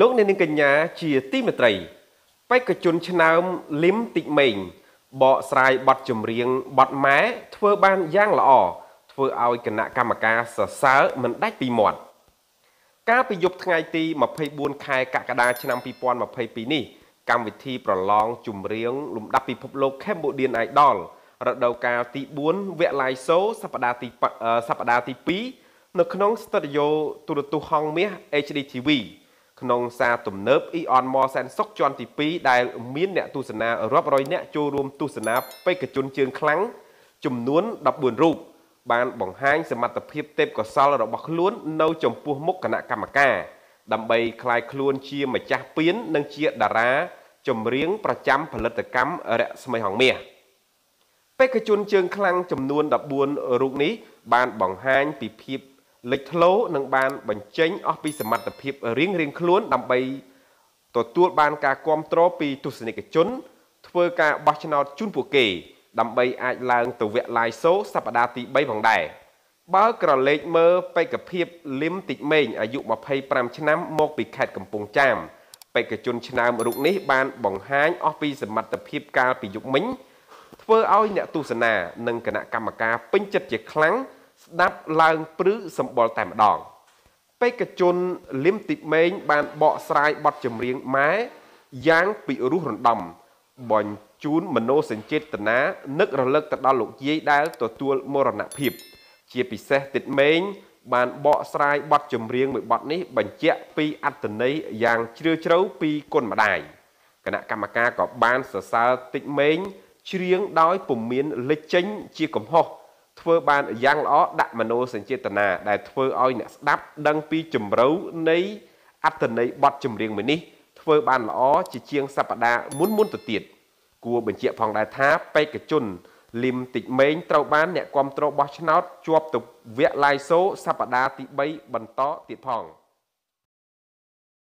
លោកអ្នកនាងកញ្ញា ជាទីមេត្រីបេក្ខជនឆ្នើមលឹមតិចមេងបកស្រាយបទចម្រៀងបទម៉ែធ្វើបានយ៉ាងល្អធ្វើឲ្យគណៈកម្មការសរសើរមិនដាច់ពីមាត់កាលពីយប់ថ្ងៃទី24ខែកក្កដាឆ្នាំ2022នេះកម្មវិធីប្រឡងចម្រៀងលំដាប់ពិភពលោក Cambodian Idol រដូវកាលទី4វគ្គ live show សប្តាហ៍ទីសប្តាហ៍ទី2នៅក្នុងស្ទូឌីយោទូរទស្សន៍ហងមាស HD TV ក្នុងសារទំនើប Eon Mall សែនសុកជាន់ទី2ដែលមានអ្នកទស្សនារាប់រយនាក់ចូលរួមទស្សនាបេក្ខជនជើងខ្លាំងចំនួន14រូប បានបង្ហាញសមត្ថភាព ទេពកោសលរបស់ខ្លួននៅចំពោះមុខគណៈកម្មការ ដើម្បីคลายខ្លួនជាម្ចាស់ពាននិងជាតារាចម្រៀងប្រចាំផលិតកម្មរស្មីហងមាសបេក្ខជនជើងខ្លាំងចំនួន14រូបនេះបានបង្ហាញពីភាពលេចធ្លោនឹងបានបញ្ចេញអស់ពីសមត្ថភាពរៀងរៀងខ្លួនដើម្បីទទួលបានការគ្រប់គ្រងពីទស្សនិកជន ធ្វើការបោះឆ្នោតជូនពួកគេដើម្បីអាចឡើងទៅវគ្គ live show សប្តាហ៍ទី3ផងដែរបើក្រឡេកមើលបេក្ខភាពលឹមតិចមេងអាយុ25ឆ្នាំមកពីខេត្តកំពង់ចាមបេក្ខជនឆ្នើមរូបនេះបានបង្ហាញអស់ពីសមត្ថភាពកាលពីយុគមិញធ្វើឲ្យអ្នកទស្សនានិងគណៈកម្មការពេញចិត្តជាខ្លាំងស្ដាប់ឡើងព្រឹសម្បល់តែម្ដងបេក្ខជនលឹមតិមេងបានបកស្រាយបទចម្រៀងម៉ែយ៉ាងពិរោះរណ្ដំ បញ្ជូនមនោសញ្ចេតនានឹករលឹកទៅដល់លោកយាយដែល ទទួលមរណភាព ជាពិសេសតិមេងបានបកស្រាយបទចម្រៀងមួយបទនេះ បញ្ជាក់ពីអត្តន័យយ៉ាងជ្រាលជ្រៅពីគុណម្ដាយគណៈកម្មការក៏បានសរសើរតិចមេងច្រៀងដោយពុំមានលេចចេញជាកំហុសធ្វើបានយ៉ាងល្អដាក់មโนសញ្ចេតនាដែលធ្វើឲ្យអ្នកស្ដាប់ដឹងពីជំរៅនៃអត្តន័យបទចម្រៀងមួយនេះ ធ្វើបានល្អជាជាងសប្តាហ៍មុនមុនទៅទៀតគួរបញ្ជាក់ផងដែរថាបេក្ខជនលឹមតិចម៉េងត្រូវបានអ្នកគ្រប់គ្រងបោះឆ្នោតជាប់ទៅវគ្គឡាយសូសប្តាហ៍ទី3បន្តទៀតផង។